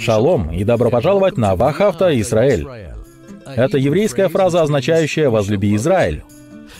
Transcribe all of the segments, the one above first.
Шалом и добро пожаловать на Вахавта Израиль. Это еврейская фраза, означающая «возлюби Израиль».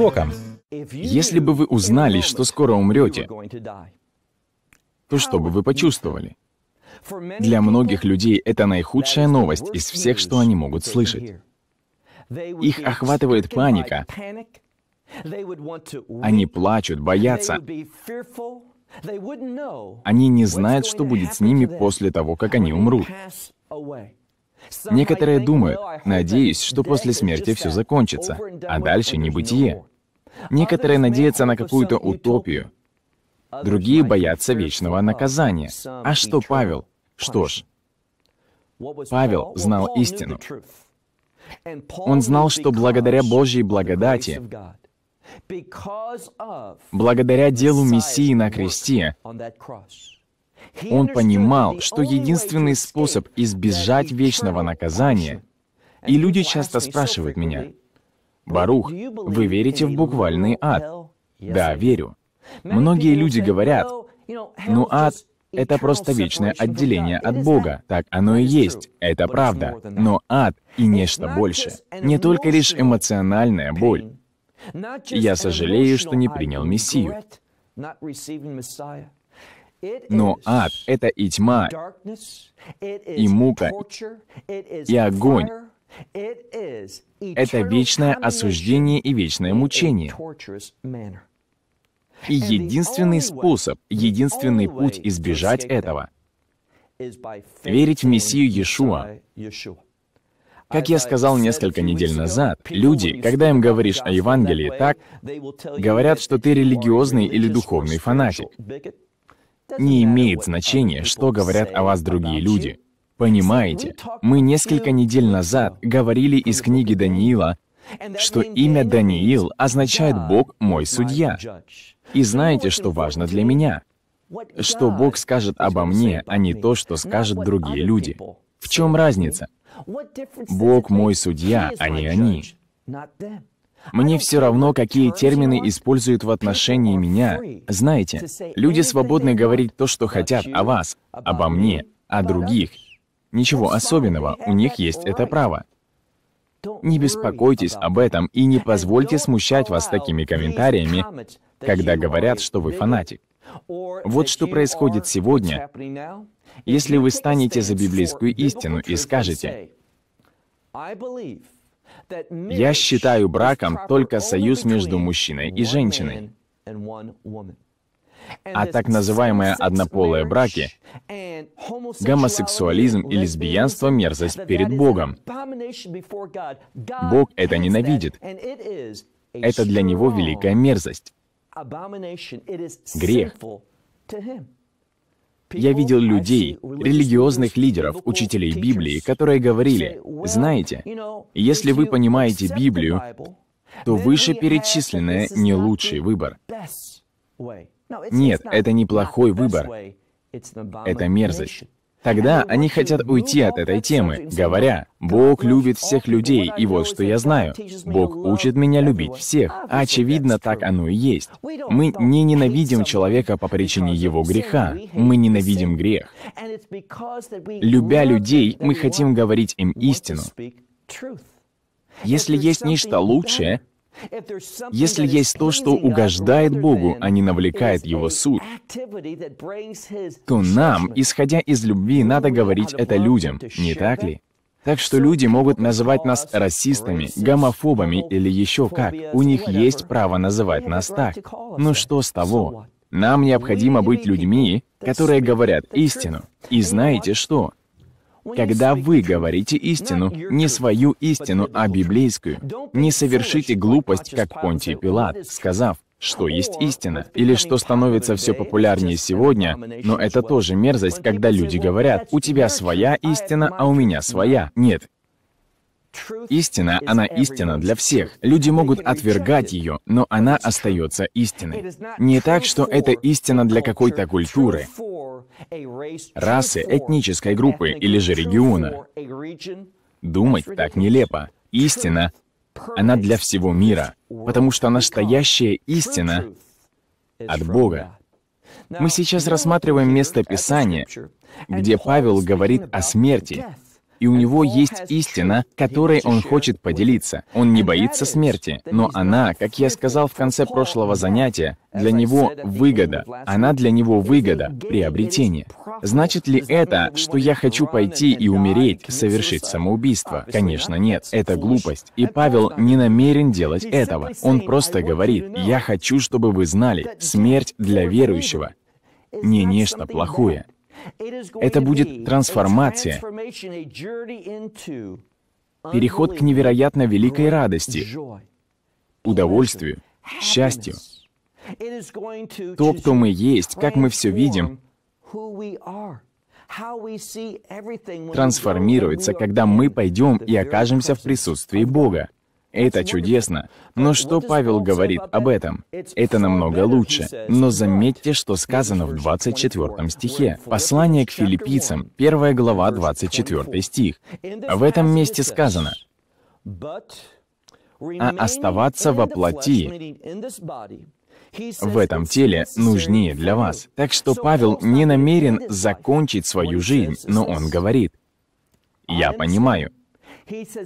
уроком. Если бы вы узнали, что скоро умрете, то что бы вы почувствовали? Для многих людей это наихудшая новость из всех, что они могут слышать. Их охватывает паника. Они плачут, боятся. Они не знают, что будет с ними после того, как они умрут. Некоторые думают, надеюсь, что после смерти все закончится, а дальше небытие. Некоторые надеются на какую-то утопию, другие боятся вечного наказания. А что Павел? Что ж, Павел знал истину. Он знал, что благодаря Божьей благодати, благодаря делу Мессии на кресте, он понимал, что единственный способ избежать вечного наказания, и люди часто спрашивают меня, Барух, вы верите в буквальный ад? Да, верю. Многие люди говорят, ну ад — это просто вечное отделение от Бога. Так оно и есть, это правда. Но ад и нечто больше. Не только лишь эмоциональная боль. Я сожалею, что не принял Мессию. Но ад — это и тьма, и мука, и огонь, это вечное осуждение и вечное мучение. И единственный способ, единственный путь избежать этого — верить в Мессию Иешуа. Как я сказал несколько недель назад, люди, когда им говоришь о Евангелии так, говорят, что ты религиозный или духовный фанатик. Не имеет значения, что говорят о вас другие люди — Понимаете, мы несколько недель назад говорили из книги Даниила, что имя Даниил означает «Бог мой судья». И знаете, что важно для меня? Что Бог скажет обо мне, а не то, что скажут другие люди. В чем разница? Бог мой судья, а не они. Мне все равно, какие термины используют в отношении меня. Знаете, люди свободны говорить то, что хотят о вас, обо мне, о других, Ничего особенного, у них есть это право. Не беспокойтесь об этом и не позвольте смущать вас такими комментариями, когда говорят, что вы фанатик. Вот что происходит сегодня, если вы станете за библейскую истину и скажете, «Я считаю браком только союз между мужчиной и женщиной» а так называемые однополые браки, гомосексуализм и лесбиянство — мерзость перед Богом. Бог это ненавидит. Это для Него великая мерзость. Грех. Я видел людей, религиозных лидеров, учителей Библии, которые говорили, знаете, если вы понимаете Библию, то вышеперечисленное не лучший выбор. Нет, это не плохой выбор. Это мерзость. Тогда они хотят уйти от этой темы, говоря, «Бог любит всех людей, и вот что я знаю. Бог учит меня любить всех». очевидно, так оно и есть. Мы не ненавидим человека по причине его греха. Мы ненавидим грех. Любя людей, мы хотим говорить им истину. Если есть нечто лучшее, если есть то, что угождает Богу, а не навлекает Его суд, то нам, исходя из любви, надо говорить это людям, не так ли? Так что люди могут называть нас расистами, гомофобами или еще как. У них есть право называть нас так. Но ну что с того? Нам необходимо быть людьми, которые говорят истину. И знаете что? Когда вы говорите истину, не свою истину, а библейскую, не совершите глупость, как Понтий Пилат, сказав, что есть истина, или что становится все популярнее сегодня, но это тоже мерзость, когда люди говорят, у тебя своя истина, а у меня своя. Нет, Истина, она истина для всех. Люди могут отвергать ее, но она остается истиной. Не так, что это истина для какой-то культуры, расы, этнической группы или же региона. Думать так нелепо. Истина, она для всего мира, потому что настоящая истина от Бога. Мы сейчас рассматриваем место Писания, где Павел говорит о смерти, и у него есть истина, которой он хочет поделиться. Он не боится смерти, но она, как я сказал в конце прошлого занятия, для него выгода. Она для него выгода, приобретение. Значит ли это, что я хочу пойти и умереть, совершить самоубийство? Конечно, нет. Это глупость. И Павел не намерен делать этого. Он просто говорит, я хочу, чтобы вы знали, смерть для верующего не нечто плохое. Это будет трансформация, переход к невероятно великой радости, удовольствию, счастью. То, кто мы есть, как мы все видим, трансформируется, когда мы пойдем и окажемся в присутствии Бога. Это чудесно. Но что Павел говорит об этом? Это намного лучше. Но заметьте, что сказано в 24 стихе. Послание к филиппийцам, 1 глава, 24 стих. В этом месте сказано, «А оставаться во плоти в этом теле нужнее для вас». Так что Павел не намерен закончить свою жизнь, но он говорит, «Я понимаю».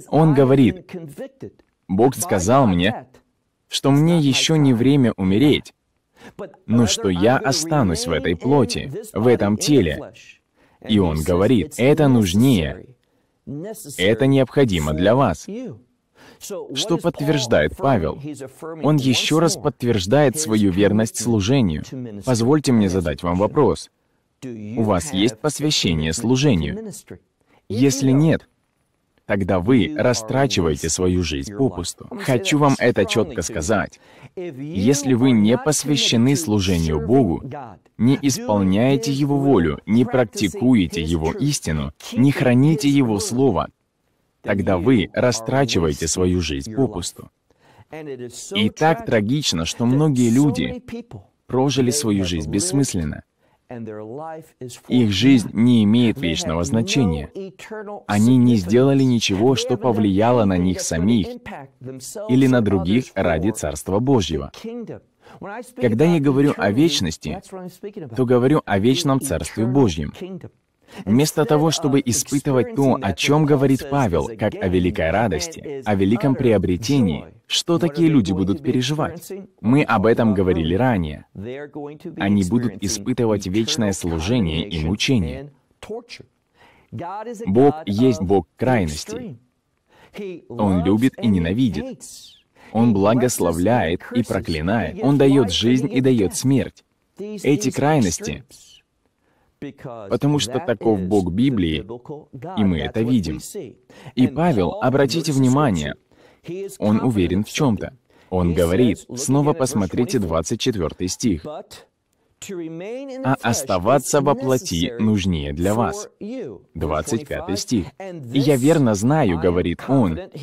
Он говорит, Бог сказал мне, что мне еще не время умереть, но что я останусь в этой плоти, в этом теле. И он говорит, это нужнее, это необходимо для вас. Что подтверждает Павел? Он еще раз подтверждает свою верность служению. Позвольте мне задать вам вопрос. У вас есть посвящение служению? Если нет, тогда вы растрачиваете свою жизнь попусту. Хочу вам это четко сказать. Если вы не посвящены служению Богу, не исполняете Его волю, не практикуете Его истину, не храните Его Слово, тогда вы растрачиваете свою жизнь попусту. И так трагично, что многие люди прожили свою жизнь бессмысленно. Их жизнь не имеет вечного значения. Они не сделали ничего, что повлияло на них самих или на других ради Царства Божьего. Когда я говорю о вечности, то говорю о вечном Царстве Божьем. Вместо того, чтобы испытывать то, о чем говорит Павел, как о великой радости, о великом приобретении, что такие люди будут переживать? Мы об этом говорили ранее. Они будут испытывать вечное служение и мучение. Бог есть Бог крайностей. Он любит и ненавидит. Он благословляет и проклинает. Он дает жизнь и дает смерть. Эти крайности потому что таков Бог Библии, и мы это видим. И Павел, обратите внимание, он уверен в чем-то. Он говорит, снова посмотрите 24 стих, «А оставаться во плоти нужнее для вас». 25 стих. «И я верно знаю, — говорит он, —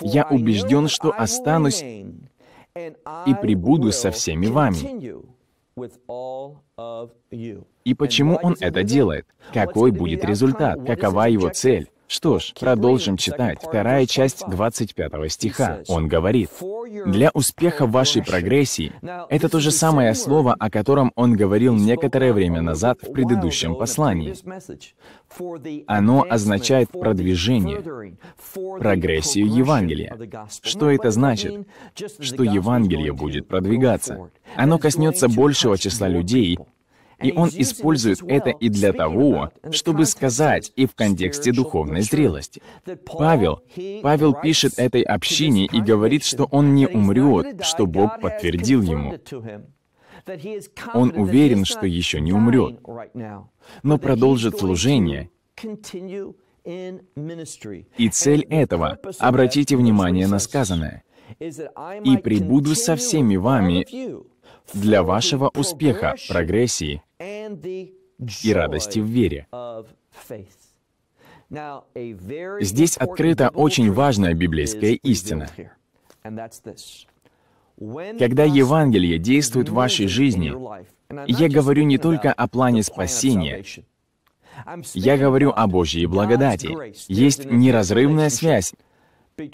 я убежден, что останусь и прибуду со всеми вами, и почему он это делает? Какой будет результат? Какова его цель? Что ж, продолжим читать. Вторая часть 25 стиха. Он говорит, «Для успеха вашей прогрессии» — это то же самое слово, о котором он говорил некоторое время назад в предыдущем послании. Оно означает продвижение, прогрессию Евангелия. Что это значит? Что Евангелие будет продвигаться. Оно коснется большего числа людей, и он использует это и для того, чтобы сказать и в контексте духовной зрелости. Павел, Павел пишет этой общине и говорит, что он не умрет, что Бог подтвердил ему. Он уверен, что еще не умрет, но продолжит служение. И цель этого, обратите внимание на сказанное, «И прибуду со всеми вами для вашего успеха, прогрессии, и радости в вере. Здесь открыта очень важная библейская истина. Когда Евангелие действует в вашей жизни, я говорю не только о плане спасения, я говорю о Божьей благодати. Есть неразрывная связь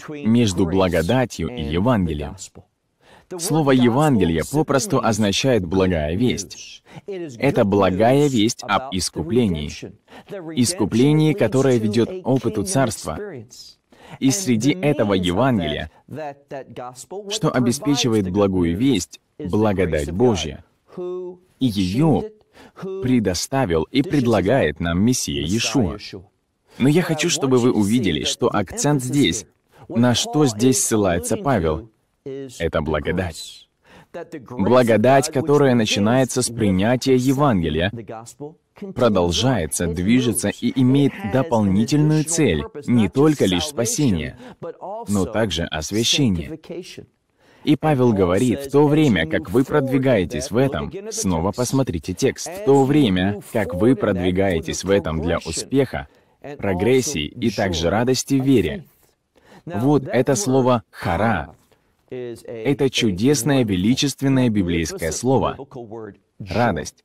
между благодатью и Евангелием. Слово «Евангелие» попросту означает «благая весть». Это благая весть об искуплении. Искуплении, которое ведет опыту Царства. И среди этого Евангелия, что обеспечивает благую весть, благодать Божья. И ее предоставил и предлагает нам Мессия Иешуа. Но я хочу, чтобы вы увидели, что акцент здесь, на что здесь ссылается Павел. Это благодать. Благодать, которая начинается с принятия Евангелия, продолжается, движется и имеет дополнительную цель, не только лишь спасение, но также освящение. И Павел говорит, в то время, как вы продвигаетесь в этом, снова посмотрите текст, в то время, как вы продвигаетесь в этом для успеха, прогрессии и также радости в вере. Вот это слово «хара», это чудесное, величественное библейское слово — радость.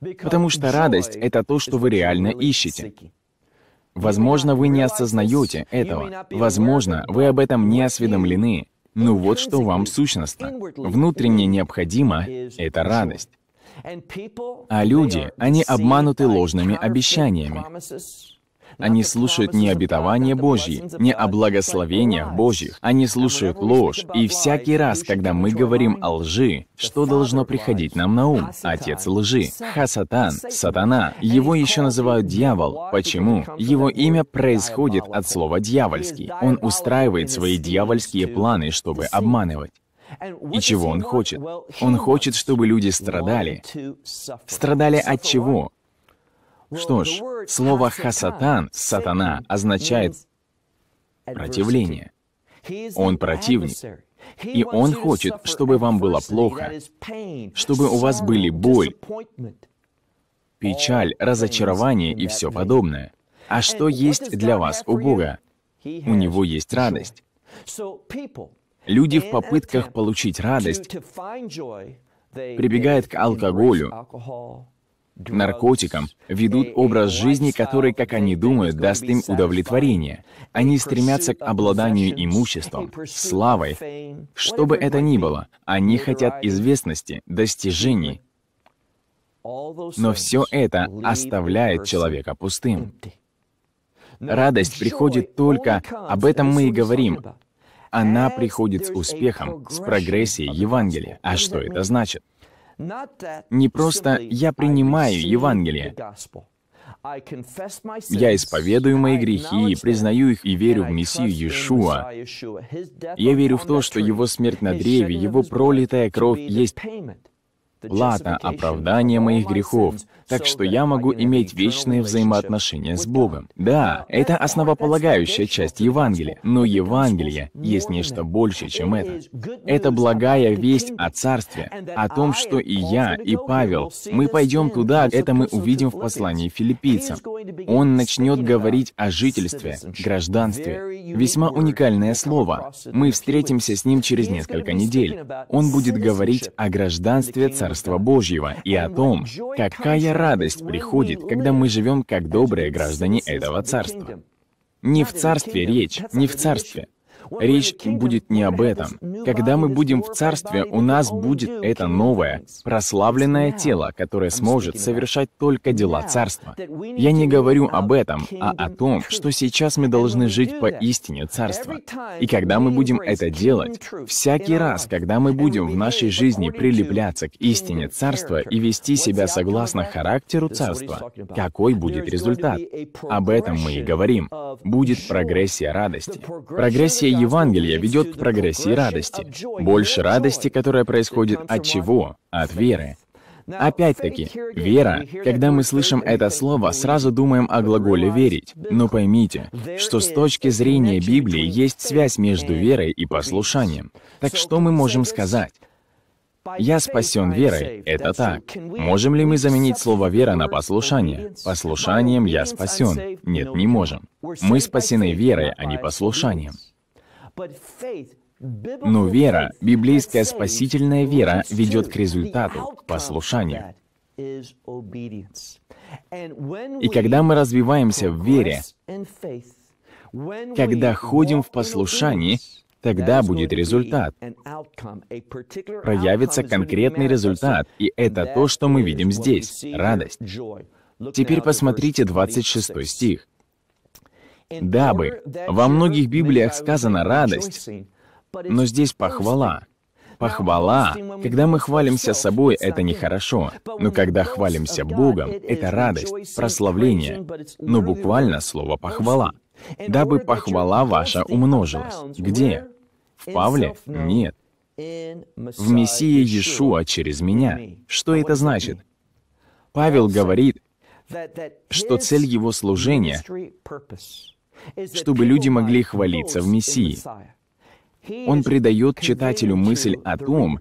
Потому что радость — это то, что вы реально ищете. Возможно, вы не осознаете этого. Возможно, вы об этом не осведомлены. Но ну вот что вам сущностно. Внутренне необходимо — это радость. А люди, они обмануты ложными обещаниями. Они слушают не обетования Божьи, не о благословениях Божьих. Они слушают ложь. И всякий раз, когда мы говорим о лжи, что должно приходить нам на ум? Отец лжи. Хасатан, сатана. Его еще называют дьявол. Почему? Его имя происходит от слова «дьявольский». Он устраивает свои дьявольские планы, чтобы обманывать. И чего он хочет? Он хочет, чтобы люди страдали. Страдали от чего? Что ж, слово «хасатан» — «сатана» означает «противление». Он противник. И он хочет, чтобы вам было плохо, чтобы у вас были боль, печаль, разочарование и все подобное. А что есть для вас у Бога? У Него есть радость. Люди в попытках получить радость прибегают к алкоголю, наркотикам, ведут образ жизни, который, как они думают, даст им удовлетворение. Они стремятся к обладанию имуществом, славой, что бы это ни было. Они хотят известности, достижений. Но все это оставляет человека пустым. Радость приходит только, об этом мы и говорим, она приходит с успехом, с прогрессией Евангелия. А что это значит? Не просто «я принимаю Евангелие», я исповедую мои грехи, и признаю их и верю в Мессию Иешуа. Я верю в то, что Его смерть на древе, Его пролитая кровь есть плата оправдания моих грехов, так что я могу иметь вечные взаимоотношения с Богом. Да, это основополагающая часть Евангелия, но Евангелие есть нечто большее, чем это. Это благая весть о Царстве, о том, что и я, и Павел, мы пойдем туда, это мы увидим в послании филиппийцам. Он начнет говорить о жительстве, гражданстве. Весьма уникальное слово. Мы встретимся с ним через несколько недель. Он будет говорить о гражданстве Царства Божьего и о том, какая радость приходит, когда мы живем как добрые граждане этого царства. Не в царстве речь, не в царстве. Речь будет не об этом. Когда мы будем в Царстве, у нас будет это новое, прославленное тело, которое сможет совершать только дела Царства. Я не говорю об этом, а о том, что сейчас мы должны жить по истине Царства. И когда мы будем это делать, всякий раз, когда мы будем в нашей жизни прилепляться к истине Царства и вести себя согласно характеру Царства, какой будет результат? Об этом мы и говорим. Будет прогрессия радости. Прогрессия Евангелия ведет к прогрессии радости. Больше радости, которая происходит от чего? От веры. Опять-таки, вера, когда мы слышим это слово, сразу думаем о глаголе «верить». Но поймите, что с точки зрения Библии есть связь между верой и послушанием. Так что мы можем сказать? «Я спасен верой» — это так. Можем ли мы заменить слово «вера» на «послушание»? «Послушанием я спасен». Нет, не можем. Мы спасены верой, а не послушанием. Но вера, библейская спасительная вера, ведет к результату, послушанию. И когда мы развиваемся в вере, когда ходим в послушании, тогда будет результат. Проявится конкретный результат, и это то, что мы видим здесь — радость. Теперь посмотрите 26 стих дабы. Во многих Библиях сказано радость, но здесь похвала. Похвала. Когда мы хвалимся собой, это нехорошо. Но когда хвалимся Богом, это радость, прославление. Но буквально слово «похвала». Дабы похвала ваша умножилась. Где? В Павле? Нет. В Мессии Иешуа через меня. Что это значит? Павел говорит, что цель его служения чтобы люди могли хвалиться в Мессии. Он придает читателю мысль о том,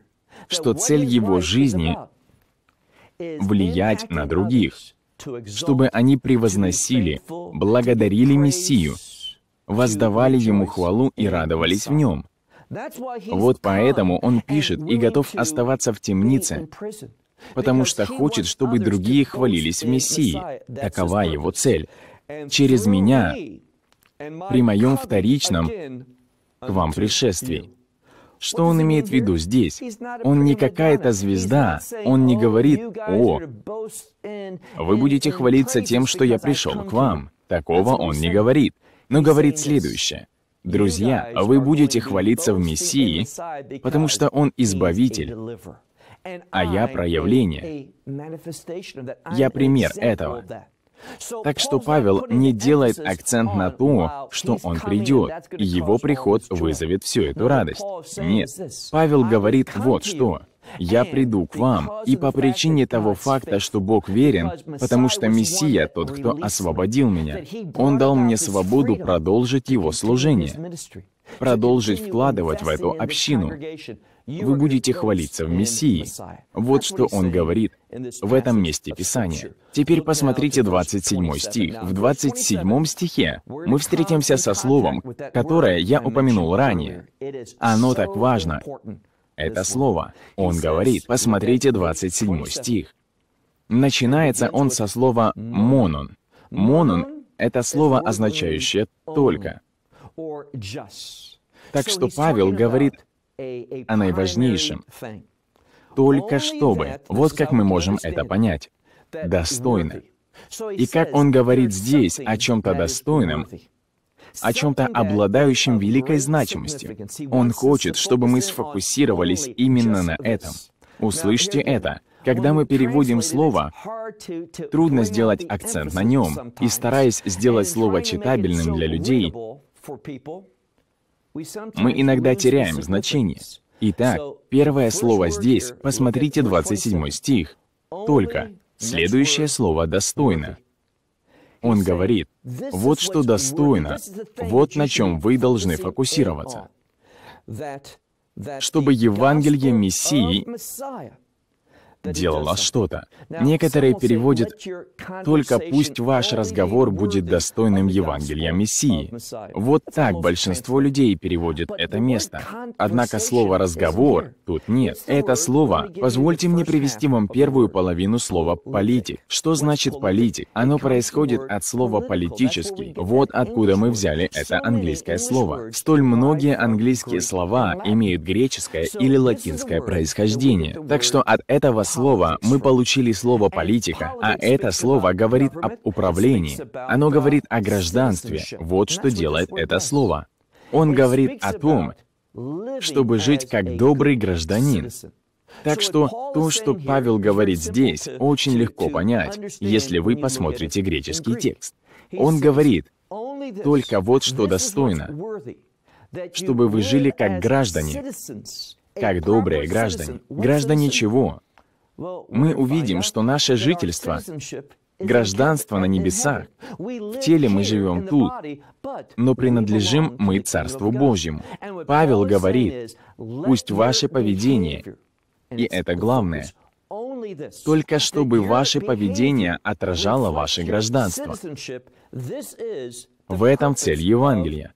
что цель его жизни — влиять на других, чтобы они превозносили, благодарили Мессию, воздавали ему хвалу и радовались в нем. Вот поэтому он пишет и готов оставаться в темнице, потому что хочет, чтобы другие хвалились в Мессии. Такова его цель. Через меня при моем вторичном к вам пришествии. Что он имеет в виду здесь? Он не какая-то звезда. Он не говорит, «О, вы будете хвалиться тем, что я пришел к вам». Такого он не говорит, но говорит следующее. «Друзья, вы будете хвалиться в Мессии, потому что Он Избавитель, а я проявление. Я пример этого. Так что Павел не делает акцент на то, что он придет, и его приход вызовет всю эту радость. Нет. Павел говорит вот что. «Я приду к вам, и по причине того факта, что Бог верен, потому что Мессия — тот, кто освободил меня. Он дал мне свободу продолжить его служение, продолжить вкладывать в эту общину, вы будете хвалиться в Мессии. Вот что он говорит в этом месте Писания. Теперь посмотрите 27 стих. В 27 стихе мы встретимся со словом, которое я упомянул ранее. Оно так важно. Это слово. Он говорит, посмотрите 27 стих. Начинается он со слова «монон». «Монон» — это слово, означающее «только». Так что Павел говорит а наиважнейшим Только чтобы. Вот как мы можем это понять. Достойно. И как он говорит здесь о чем-то достойном, о чем-то обладающем великой значимостью. Он хочет, чтобы мы сфокусировались именно на этом. Услышьте это. Когда мы переводим слово, трудно сделать акцент на нем, и стараясь сделать слово читабельным для людей, мы иногда теряем значение. Итак, первое слово здесь, посмотрите 27 стих. Только следующее слово «достойно». Он говорит, вот что достойно, вот на чем вы должны фокусироваться чтобы Евангелие Мессии делала что-то. Некоторые переводят «только пусть ваш разговор будет достойным Евангелия Мессии». Вот так большинство людей переводит это место. Однако слово «разговор» тут нет. Это слово, позвольте мне привести вам первую половину слова «политик». Что значит «политик»? Оно происходит от слова «политический». Вот откуда мы взяли это английское слово. Столь многие английские слова имеют греческое или латинское происхождение. Так что от этого Слово мы получили слово «политика», а это слово говорит об управлении. Оно говорит о гражданстве. Вот что делает это слово. Он говорит о том, чтобы жить как добрый гражданин. Так что то, что Павел говорит здесь, очень легко понять, если вы посмотрите греческий текст. Он говорит, только вот что достойно, чтобы вы жили как граждане, как добрые граждане. Граждане чего? мы увидим, что наше жительство Гражданство на небесах. В теле мы живем тут, но принадлежим мы Царству Божьему. Павел говорит, пусть ваше поведение, и это главное, только чтобы ваше поведение отражало ваше гражданство. В этом цель Евангелия.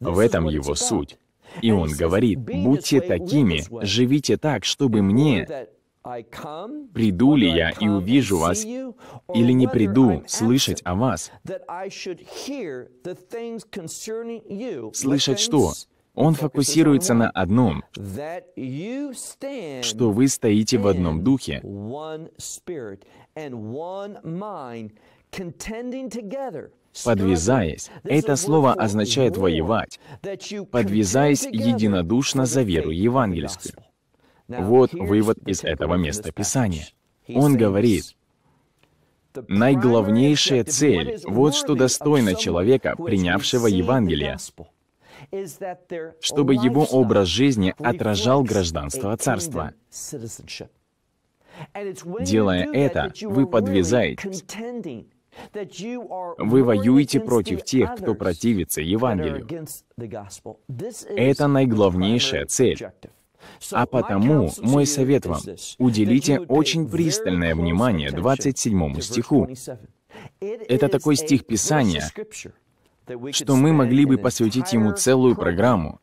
В этом его суть. И он говорит, будьте такими, живите так, чтобы мне, приду ли я и увижу вас, или не приду слышать о вас. Слышать что? Он фокусируется на одном, что вы стоите в одном духе, contending together Подвязаясь, это слово означает воевать. Подвязаясь единодушно за веру евангельскую. Вот вывод из этого места Писания. Он говорит, наиглавнейшая цель, вот что достойно человека, принявшего Евангелие, чтобы его образ жизни отражал гражданство царства. Делая это, вы подвязаетесь, вы воюете против тех, кто противится Евангелию. Это наиглавнейшая цель. А потому мой совет вам — уделите очень пристальное внимание 27 стиху. Это такой стих Писания, что мы могли бы посвятить ему целую программу.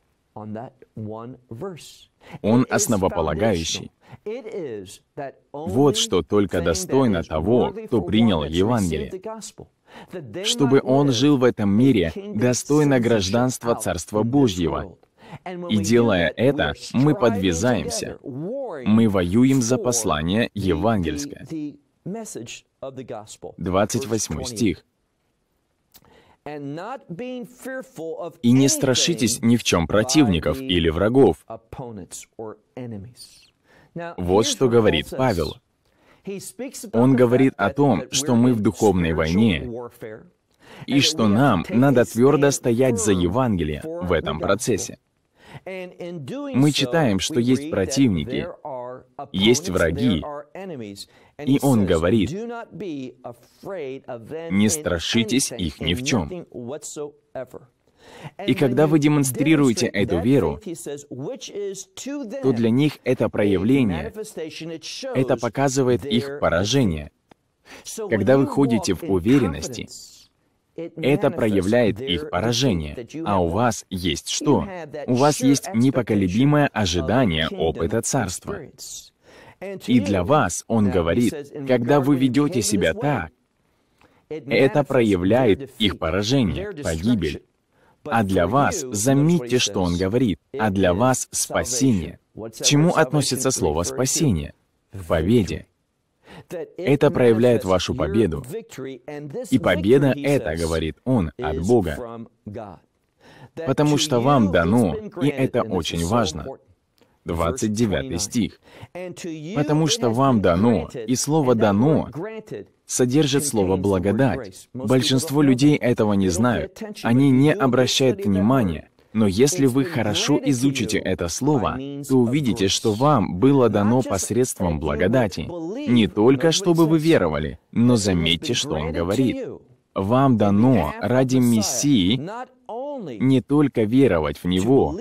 Он основополагающий. Вот что только достойно того, кто принял Евангелие, чтобы он жил в этом мире достойно гражданства Царства Божьего. И делая это, мы подвязаемся. Мы воюем за послание евангельское. 28 стих. И не страшитесь ни в чем противников или врагов. Вот что говорит Павел. Он говорит о том, что мы в духовной войне, и что нам надо твердо стоять за Евангелие в этом процессе. Мы читаем, что есть противники, есть враги. И он говорит, не страшитесь их ни в чем. И когда вы демонстрируете эту веру, то для них это проявление, это показывает их поражение. Когда вы ходите в уверенности, это проявляет их поражение. А у вас есть что? У вас есть непоколебимое ожидание опыта царства. И для вас, он говорит, когда вы ведете себя так, это проявляет их поражение, погибель. А для вас, заметьте, что он говорит, а для вас спасение. К чему относится слово «спасение»? К победе. Это проявляет вашу победу. И победа это, говорит он, от Бога. Потому что вам дано, и это очень важно. 29 стих. «Потому что вам дано, и слово «дано» содержит слово «благодать». Большинство людей этого не знают. Они не обращают внимания. Но если вы хорошо изучите это слово, то увидите, что вам было дано посредством благодати. Не только чтобы вы веровали, но заметьте, что он говорит. Вам дано ради Мессии не только веровать в Него,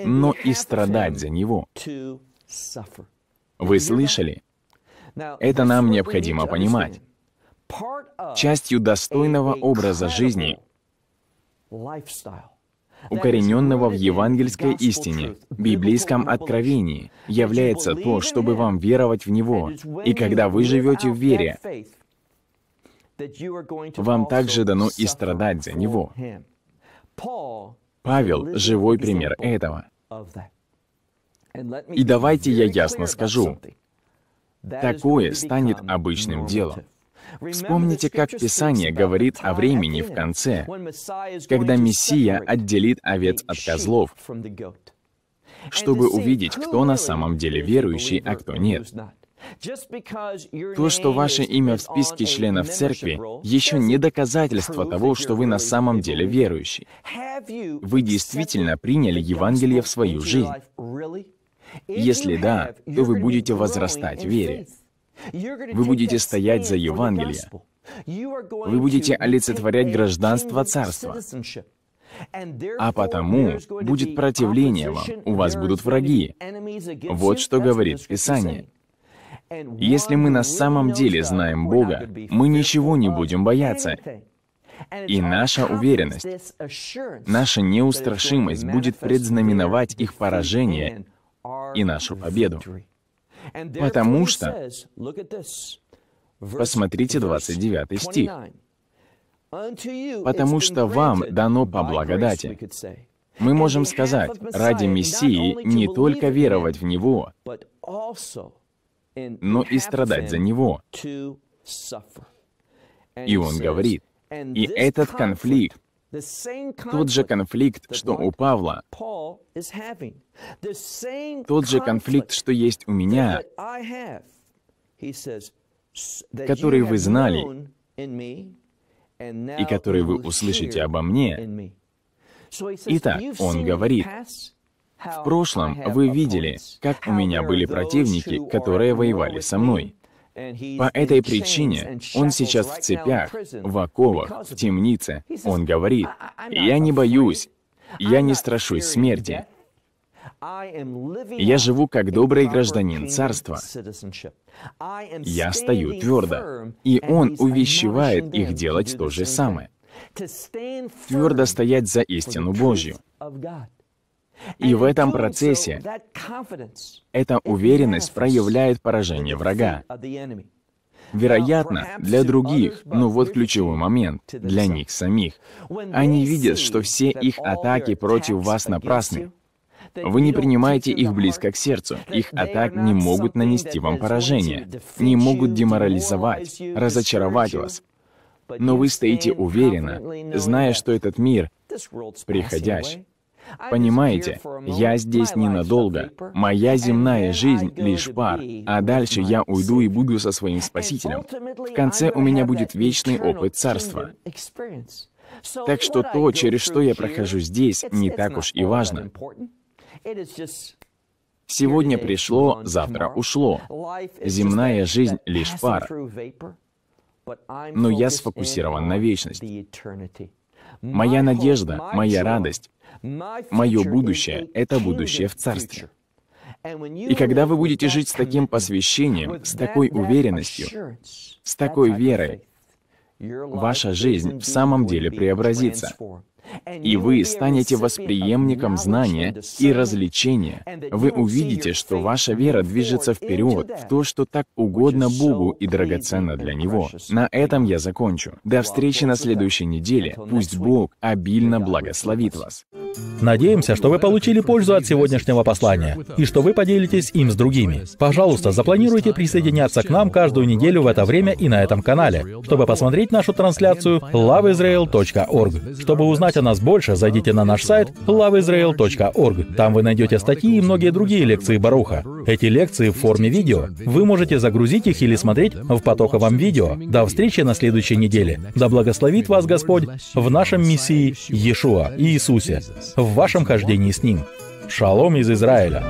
но и страдать за Него. Вы слышали? Это нам необходимо понимать частью достойного образа жизни, укорененного в евангельской истине, библейском откровении, является то, чтобы вам веровать в Него. И когда вы живете в вере, вам также дано и страдать за Него. Павел — живой пример этого. И давайте я ясно скажу, такое станет обычным делом. Вспомните, как Писание говорит о времени в конце, когда Мессия отделит овец от козлов, чтобы увидеть, кто на самом деле верующий, а кто нет. То, что ваше имя в списке членов церкви, еще не доказательство того, что вы на самом деле верующий. Вы действительно приняли Евангелие в свою жизнь? Если да, то вы будете возрастать в вере. Вы будете стоять за Евангелие. Вы будете олицетворять гражданство царства. А потому будет противление вам, у вас будут враги. Вот что говорит Писание. Если мы на самом деле знаем Бога, мы ничего не будем бояться. И наша уверенность, наша неустрашимость будет предзнаменовать их поражение и нашу победу. Потому что, посмотрите 29 стих, потому что вам дано по благодати. Мы можем сказать, ради Мессии не только веровать в Него, но и страдать за Него. И он говорит, и этот конфликт тот же конфликт, что у Павла, тот же конфликт, что есть у меня, который вы знали и который вы услышите обо мне. Итак, он говорит, в прошлом вы видели, как у меня были противники, которые воевали со мной. По этой причине он сейчас в цепях, в оковах, в темнице. Он говорит, «Я не боюсь, я не страшусь смерти. Я живу как добрый гражданин царства. Я стою твердо». И он увещевает их делать то же самое. Твердо стоять за истину Божью. И в этом процессе эта уверенность проявляет поражение врага. Вероятно, для других, но ну вот ключевой момент, для них самих. Они видят, что все их атаки против вас напрасны. Вы не принимаете их близко к сердцу. Их атак не могут нанести вам поражение, не могут деморализовать, разочаровать вас. Но вы стоите уверенно, зная, что этот мир приходящий. Понимаете, я здесь ненадолго. Моя земная жизнь — лишь пар. А дальше я уйду и буду со своим Спасителем. В конце у меня будет вечный опыт Царства. Так что то, через что я прохожу здесь, не так уж и важно. Сегодня пришло, завтра ушло. Земная жизнь — лишь пар. Но я сфокусирован на вечность. Моя надежда, моя радость Мое будущее — это будущее в Царстве. И когда вы будете жить с таким посвящением, с такой уверенностью, с такой верой, ваша жизнь в самом деле преобразится и вы станете восприемником знания и развлечения. Вы увидите, что ваша вера движется вперед в то, что так угодно Богу и драгоценно для Него. На этом я закончу. До встречи на следующей неделе. Пусть Бог обильно благословит вас. Надеемся, что вы получили пользу от сегодняшнего послания и что вы поделитесь им с другими. Пожалуйста, запланируйте присоединяться к нам каждую неделю в это время и на этом канале, чтобы посмотреть нашу трансляцию loveisrael.org. Чтобы узнать о нас больше, зайдите на наш сайт loveisrael.org. Там вы найдете статьи и многие другие лекции Баруха. Эти лекции в форме видео. Вы можете загрузить их или смотреть в потоковом видео. До встречи на следующей неделе. Да благословит вас Господь в нашем Мессии Иешуа, Иисусе, в вашем хождении с Ним. Шалом из Израиля.